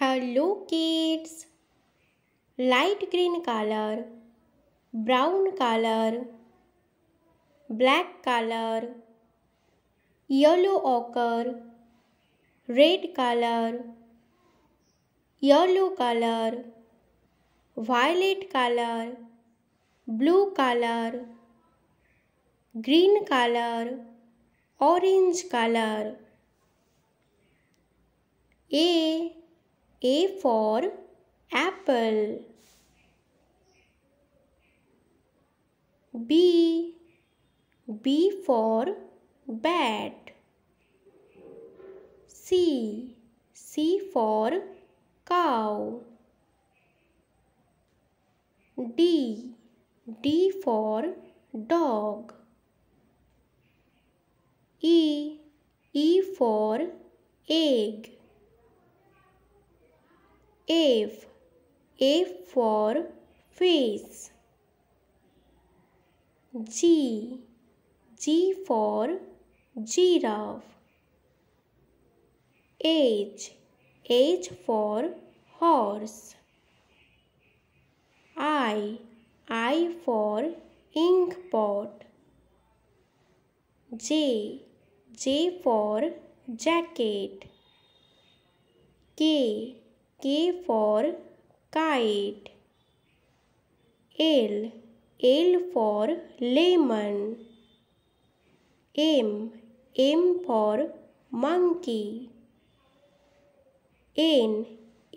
Hello kids. Light green color, brown color, black color, yellow ochre, red color, yellow color, violet color, blue color, green color, orange color. A a for apple. B. B for bat. C. C for cow. D. D for dog. E. E for egg. A for face. G. G for giraffe. H. H for horse. I. I for inkpot. J. J for jacket. K. K for kite. L, L for lemon. M, M for monkey. N,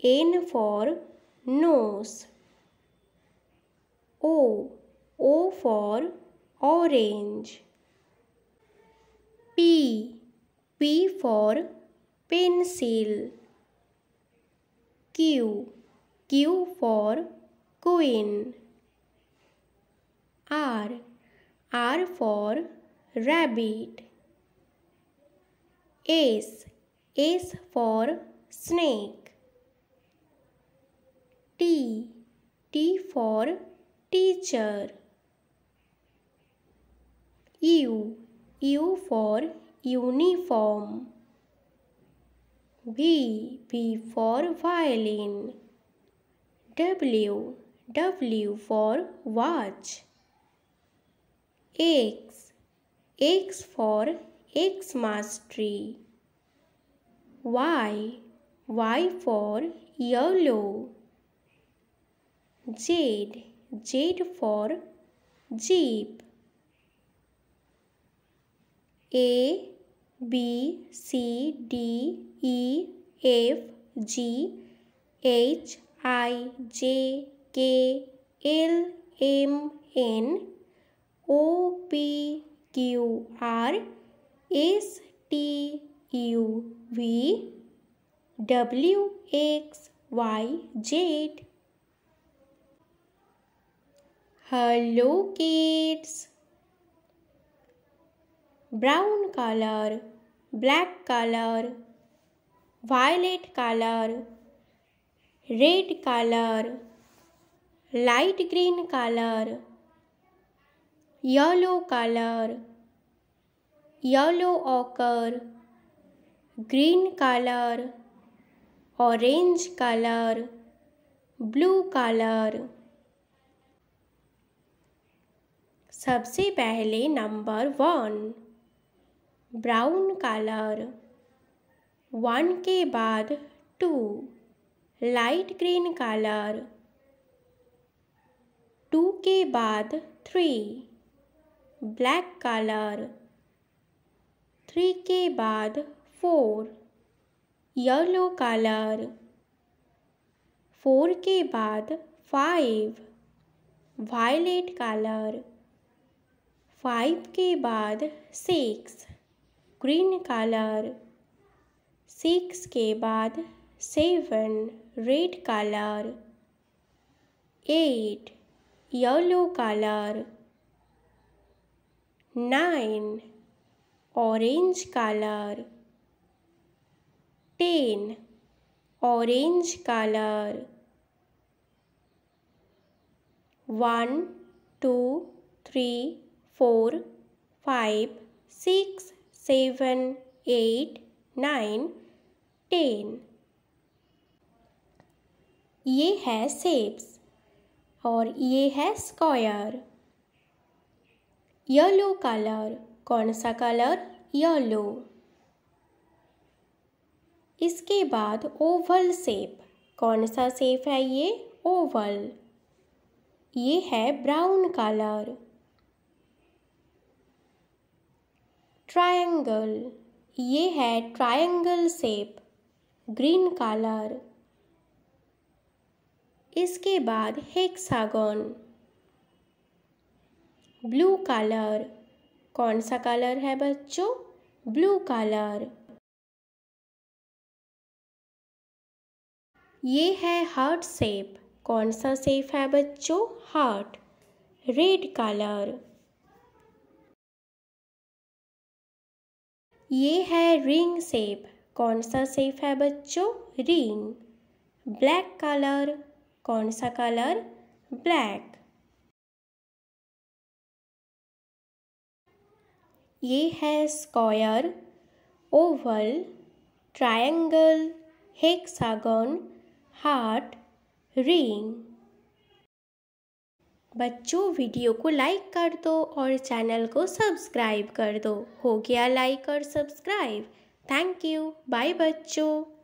N for nose. O, O for orange. P, P for pencil. Q. Q for queen. R. R for rabbit. S. S for snake. T. T for teacher. U. U for uniform. V. V for violin. W. W for watch. X. X for X mastery. Y. Y for yellow. Z. Z for jeep. A. B C D E F G H I J K L M N O P Q R S T U V W X Y Z Hello kids brown colour black colour violet colour red colour light green colour yellow colour yellow ochre green colour orange colour blue colour सबसे पहले number one brown colour one के बाद two light green colour two के बाद three black colour three के बाद four yellow colour four के बाद फाइव वायलेट कलर फाइव के बाद सिक्स ग्रीन कलर सिक्स के बाद seven red colour eight yellow colour nine orange colour ten orange colour one two three four five six seven eight nine ten ये है ceps और ये है square yellow colour कौन सा कलर येलो इसके बाद ओवल सेप कौन सा सेप है ये ओवल ये है ब्राउन कलर ट्रायंगल ये है ट्रायंगल सेप ग्रीन कलर इसके बाद हेक्सागन ब्लू कलर कौन सा कलर है बच्चों ब्लू कलर ये है हार्ट सेप कौन सा सेप है बच्चों हार्ट रेड कलर ये है रिंग सेप कौन सा सेप है बच्चों रिंग ब्लैक कलर कौन सा कलर ब्लैक ये है square oval triangle hexagon heart ring बच्चों वीडियो को लाइक कर दो और चैनल को सब्सक्राइब कर दो हो गया लाइक और सब्सक्राइब थैंक यू बाय बच्चों